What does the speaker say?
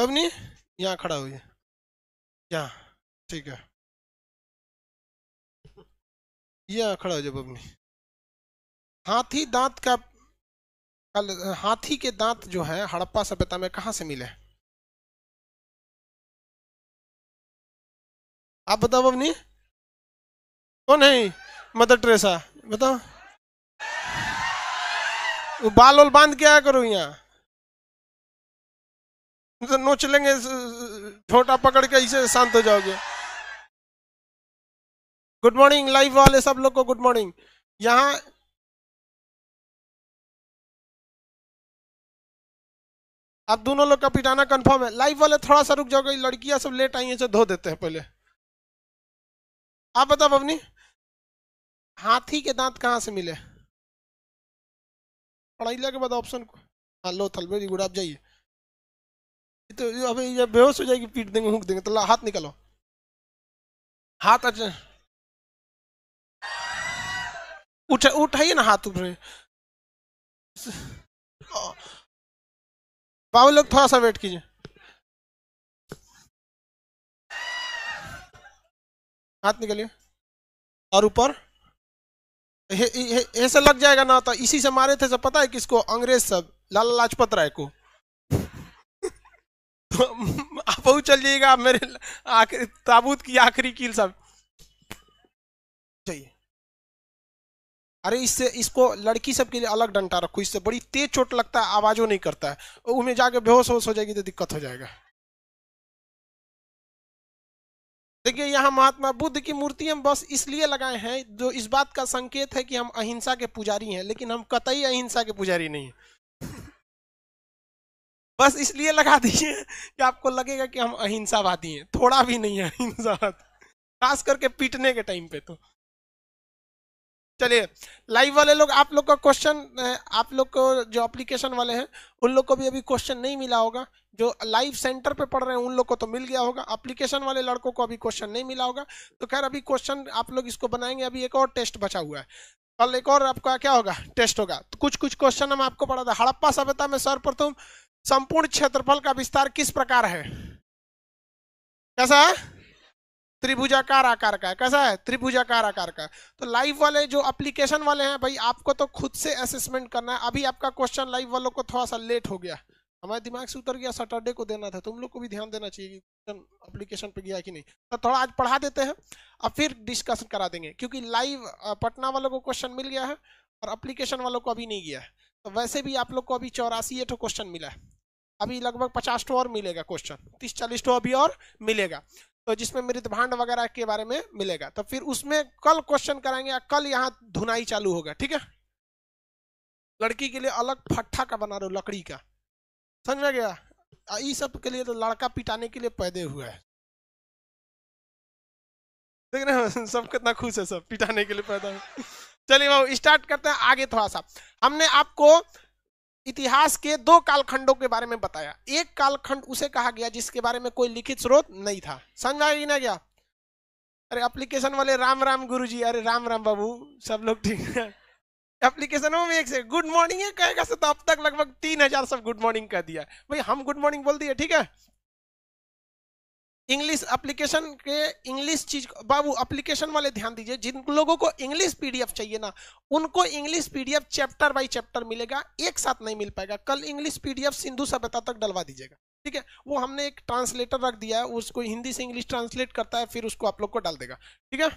कब नहीं यहाँ खड़ा हुई यहाँ ठीक है यहाँ खड़ा हो जाओ बबनी हाथी दांत का हाथी के दांत जो है हड़प्पा सभ्यता में कहाँ से मिले आप बताओ बबनी कौन नहीं मदर ट्रेसा बताओ वो बाल वाल बांध क्या करो यहाँ तो नोच लेंगे छोटा पकड़ के इसे शांत हो जाओगे गुड मॉर्निंग लाइव वाले सब लोग को गुड मॉर्निंग यहाँ आप दोनों लोग का पिटाना कंफर्म है लाइव वाले थोड़ा सा रुक जाओगे लड़कियां सब लेट आई हैं से धो देते हैं पहले आप बताओ बबनी हाथी के दांत कहाँ से मिले पढ़ाई लेके बताओ ऑप्शन को हाँ लो थल वेरी गुड आप जाइए तो अबे ये बेहोश हो जाएगी पीट देंगे हुक देंगे तो हाथ निकालो हाथ अच्छा उठ उठाइए ना हाथ उठे बाबू लोग थोड़ा सा वेट कीजिए हाथ निकलिए और ऊपर ऐसे लग जाएगा ना तो इसी से मारे थे सब पता है किसको अंग्रेज सब लाला लाजपत राय को बहुत चल जाइएगा मेरे आखिर ताबूत की आखिरी कील सब चाहिए अरे इससे इसको लड़की सब के लिए अलग डंटा रखो इससे बड़ी तेज चोट लगता है आवाजों नहीं करता है और जाके बेहोश होश हो जाएगी तो दिक्कत हो जाएगा देखिए यहाँ महात्मा बुद्ध की मूर्ति हम बस इसलिए लगाए हैं जो इस बात का संकेत है कि हम अहिंसा के पुजारी हैं लेकिन हम कतई अहिंसा के पुजारी नहीं हैं बस इसलिए लगा दीजिए कि आपको लगेगा कि हम अहिंसावादी हैं थोड़ा भी नहीं है अहिंसावाद खास करके पीटने के टाइम पे तो चलिए लाइव वाले लोग आप लोग का क्वेश्चन आप लोग को जो एप्लीकेशन वाले हैं उन लोग को भी अभी क्वेश्चन नहीं मिला होगा जो लाइव सेंटर पे पढ़ रहे हैं उन लोग को तो मिल गया होगा एप्लीकेशन वाले लड़कों को अभी क्वेश्चन नहीं मिला होगा तो खैर अभी क्वेश्चन आप लोग इसको बनाएंगे अभी एक और टेस्ट बचा हुआ है कल एक और आपका क्या होगा टेस्ट होगा तो कुछ कुछ क्वेश्चन हम आपको पढ़ा था हड़प्पा सभ्यता में सर्वप्रथम संपूर्ण क्षेत्रफल का विस्तार किस प्रकार है कैसा है त्रिभुजाकार आकार का है कैसा है त्रिभुजाकार आकार का तो लाइव वाले जो एप्लीकेशन वाले हैं भाई आपको तो खुद से असेसमेंट करना है अभी आपका क्वेश्चन लाइव वालों को थोड़ा सा लेट हो गया हमारे दिमाग से उतर गया सैटरडे को देना था तुम तो लोग को भी ध्यान देना चाहिए एप्लीकेशन पे गया कि नहीं तो थोड़ा आज पढ़ा देते हैं और फिर डिस्कशन करा देंगे क्योंकि लाइव पटना वालों को क्वेश्चन मिल गया है और एप्लीकेशन वालों को अभी नहीं गया है तो वैसे भी आप लोग को अभी चौरासी एठो क्वेश्चन मिला है अभी लगभग पचास टो और मिलेगा क्वेश्चन तीस चालीस टो अभी और मिलेगा तो जिसमें मृत भांड वगैरह के बारे में मिलेगा तो फिर उसमें कल क्वेश्चन कराएंगे कल यहाँ धुनाई चालू होगा ठीक है लड़की के लिए अलग फट्ठा का बना रहे हो लकड़ी का समझ में गया ये सब के लिए तो लड़का पिटाने के लिए पैदे हुआ है देख रहे सब कितना खुश है सब पिटाने के लिए पैदा हुआ चलिए बाबू स्टार्ट करते हैं आगे थोड़ा सा हमने आपको इतिहास के दो कालखंडों के बारे में बताया एक कालखंड उसे कहा गया जिसके बारे में कोई लिखित स्रोत नहीं था समझ आएगी ना क्या अरे एप्लीकेशन वाले राम राम गुरु जी अरे राम राम बाबू सब लोग ठीक है में एक से गुड मॉर्निंग है कहेगा से तो अब तक लगभग तीन हजार सब गुड मॉर्निंग कह दिया भाई हम गुड मॉर्निंग बोल दिए ठीक है इंग्लिश एप्लीकेशन के इंग्लिश चीज बाबू एप्लीकेशन वाले ध्यान दीजिए जिन लोगों को इंग्लिश पीडीएफ चाहिए ना उनको English PDF chapter by chapter मिलेगा एक साथ नहीं मिल पाएगा कल इंग्लिश पीडीएफ सिंधु सभ्यता तक डलवा दीजिएगा ठीक है वो हमने एक ट्रांसलेटर रख दिया है उसको हिंदी से इंग्लिश ट्रांसलेट करता है फिर उसको आप लोग को डाल देगा ठीक है